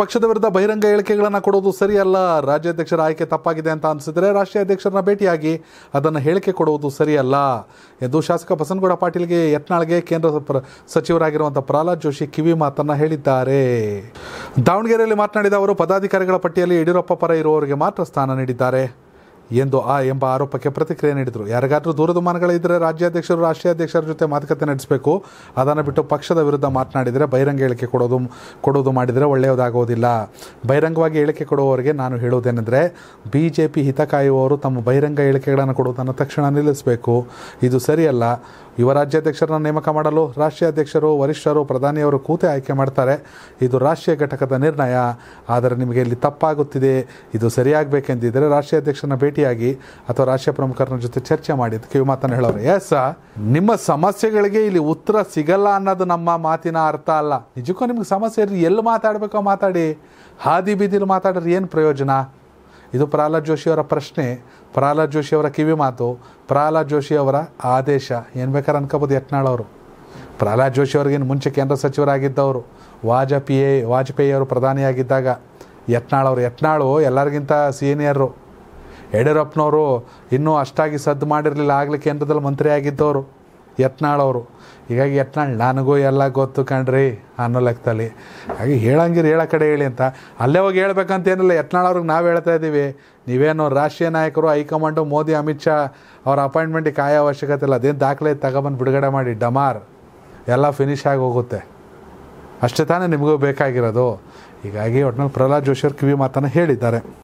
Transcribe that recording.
ಪಕ್ಷದ ವಿರುದ್ಧ ಬಹಿರಂಗ ಹೇಳಿಕೆಗಳನ್ನು ಕೊಡೋದು ಸರಿಯಲ್ಲ ರಾಜ್ಯಾಧ್ಯಕ್ಷರ ಆಯ್ಕೆ ತಪ್ಪಾಗಿದೆ ಅಂತ ಅನಿಸಿದರೆ ರಾಷ್ಟ್ರೀಯ ಅಧ್ಯಕ್ಷರನ್ನ ಭೇಟಿಯಾಗಿ ಅದನ್ನು ಹೇಳಿಕೆ ಕೊಡುವುದು ಸರಿಯಲ್ಲ ಎಂದು ಶಾಸಕ ಬಸನಗೌಡ ಪಾಟೀಲ್ಗೆ ಯತ್ನಾಳ್ಗೆ ಕೇಂದ್ರ ಸಚಿವರಾಗಿರುವಂಥ ಪ್ರಹ್ಲಾದ್ ಜೋಶಿ ಕಿವಿ ಮಾತನ್ನು ಹೇಳಿದ್ದಾರೆ ದಾವಣಗೆರೆಯಲ್ಲಿ ಮಾತನಾಡಿದ ಅವರು ಪದಾಧಿಕಾರಿಗಳ ಪಟ್ಟಿಯಲ್ಲಿ ಯಡಿಯೂರಪ್ಪ ಪರ ಇರುವವರಿಗೆ ಮಾತ್ರ ಸ್ಥಾನ ನೀಡಿದ್ದಾರೆ ಎಂದು ಆ ಎಂಬ ಆರೋಪಕ್ಕೆ ಪ್ರತಿಕ್ರಿಯೆ ನೀಡಿದರು ಯಾರಿಗಾದರೂ ದೂರದುಮಾನಗಳಿದ್ದರೆ ರಾಜ್ಯಾಧ್ಯಕ್ಷರು ರಾಷ್ಟ್ರೀಯ ಅಧ್ಯಕ್ಷರ ಜೊತೆ ಮಾತುಕತೆ ನಡೆಸಬೇಕು ಅದನ್ನು ಬಿಟ್ಟು ಪಕ್ಷದ ವಿರುದ್ಧ ಮಾತನಾಡಿದರೆ ಬಹಿರಂಗ ಹೇಳಿಕೆ ಕೊಡೋದು ಕೊಡೋದು ಮಾಡಿದರೆ ಒಳ್ಳೆಯದಾಗೋದಿಲ್ಲ ಬಹಿರಂಗವಾಗಿ ಹೇಳಿಕೆ ಕೊಡುವವರಿಗೆ ನಾನು ಹೇಳುವುದೇನೆಂದರೆ ಬಿ ಜೆ ಪಿ ಹಿತ ಕಾಯುವವರು ತಮ್ಮ ಬಹಿರಂಗ ಹೇಳಿಕೆಗಳನ್ನು ಕೊಡುವುದನ್ನು ತಕ್ಷಣ ನಿಲ್ಲಿಸಬೇಕು ಇದು ಸರಿಯಲ್ಲ ಯುವ ರಾಜ್ಯಾಧ್ಯಕ್ಷರನ್ನು ನೇಮಕ ಮಾಡಲು ರಾಷ್ಟ್ರೀಯ ಅಧ್ಯಕ್ಷರು ವರಿಷ್ಠರು ಪ್ರಧಾನಿಯವರು ಕೂತೆ ಆಯ್ಕೆ ಮಾಡ್ತಾರೆ ಇದು ರಾಷ್ಟ್ರೀಯ ಘಟಕದ ನಿರ್ಣಯ ಆದರೆ ನಿಮಗೆ ಇಲ್ಲಿ ತಪ್ಪಾಗುತ್ತಿದೆ ಇದು ಸರಿಯಾಗಬೇಕೆಂದಿದ್ದರೆ ರಾಷ್ಟ್ರೀಯ ಅಧ್ಯಕ್ಷರನ್ನ ಭೇಟಿ ಭೇಟಿಯಾಗಿ ಅಥವಾ ರಾಷ್ಟ್ರೀಯ ಪ್ರಮುಖರನ್ನ ಜೊತೆ ಚರ್ಚೆ ಮಾಡಿ ಕಿವಿ ಮಾತನ್ನು ಹೇಳೋರು ಎಸ್ ನಿಮ್ಮ ಸಮಸ್ಯೆಗಳಿಗೆ ಇಲ್ಲಿ ಉತ್ತರ ಸಿಗಲ್ಲ ಅನ್ನೋದು ನಮ್ಮ ಮಾತಿನ ಅರ್ಥ ಅಲ್ಲ ನಿಜಕ್ಕೂ ನಿಮ್ಗೆ ಸಮಸ್ಯೆ ಇರಲಿ ಎಲ್ಲಿ ಮಾತಾಡಬೇಕೋ ಮಾತಾಡಿ ಹಾದಿ ಬೀದಿಲಿ ಮಾತಾಡಿದ್ರೆ ಏನು ಪ್ರಯೋಜನ ಇದು ಪ್ರಹ್ಲಾದ್ ಜೋಶಿಯವರ ಪ್ರಶ್ನೆ ಪ್ರಹ್ಲಾದ್ ಜೋಶಿಯವರ ಕಿವಿ ಮಾತು ಪ್ರಹ್ಲಾದ್ ಜೋಶಿಯವರ ಆದೇಶ ಏನು ಬೇಕಾದ್ರೆ ಅನ್ಕೋಬೋದು ಯತ್ನಾಳವರು ಪ್ರಹ್ಲಾದ್ ಜೋಶಿ ಅವ್ರಿಗಿನ ಮುಂಚೆ ಕೇಂದ್ರ ಸಚಿವರಾಗಿದ್ದವರು ವಾಜಪೇಯಿ ವಾಜಪೇಯಿ ಅವರು ಪ್ರಧಾನಿಯಾಗಿದ್ದಾಗ ಯತ್ನಾಳ್ ಯತ್ನಾಳು ಎಲ್ಲರಿಗಿಂತ ಸೀನಿಯರು ಯಡಿಯೂರಪ್ಪನವರು ಇನ್ನೂ ಅಷ್ಟಾಗಿ ಸದ್ದು ಮಾಡಿರಲಿಲ್ಲ ಆಗಲಿ ಕೇಂದ್ರದಲ್ಲಿ ಮಂತ್ರಿ ಆಗಿದ್ದವರು ಯತ್ನಾಳವರು ಅವರು ಹೀಗಾಗಿ ಯತ್ನಾಳ್ ನನಗೂ ಎಲ್ಲ ಗೊತ್ತು ಕಣ್ರಿ ಅನ್ನೋ ಲೆಕ್ಕದಲ್ಲಿ ಹಾಗೆ ಹೇಳಂಗಿರಿ ಹೇಳೋ ಕಡೆ ಹೇಳಿ ಅಂತ ಅಲ್ಲೇ ಹೋಗಿ ಹೇಳ್ಬೇಕಂತ ಏನಿಲ್ಲ ಯತ್ನಾಳ್ ನಾವು ಹೇಳ್ತಾ ಇದ್ದೀವಿ ನೀವೇನು ರಾಷ್ಟ್ರೀಯ ನಾಯಕರು ಹೈಕಮಾಂಡು ಮೋದಿ ಅಮಿತ್ ಶಾ ಅವ್ರ ಅಪಾಯಿಂಟ್ಮೆಂಟಿಗೆ ಕಾಯೋ ಅವಶ್ಯಕತೆ ಇಲ್ಲ ಅದೇನು ದಾಖಲೆ ತಗೊಬಂದು ಬಿಡುಗಡೆ ಮಾಡಿ ಡಮಾರ್ ಎಲ್ಲ ಫಿನಿಷ್ ಆಗಿ ಹೋಗುತ್ತೆ ಅಷ್ಟೇ ತಾನೇ ನಿಮಗೂ ಬೇಕಾಗಿರೋದು ಹೀಗಾಗಿ ಒಟ್ಟಿನಲ್ಲಿ ಪ್ರಹ್ಲಾದ್ ಜೋಶಿಯವ್ರ ಕಿವಿ ಮಾತನ್ನು ಹೇಳಿದ್ದಾರೆ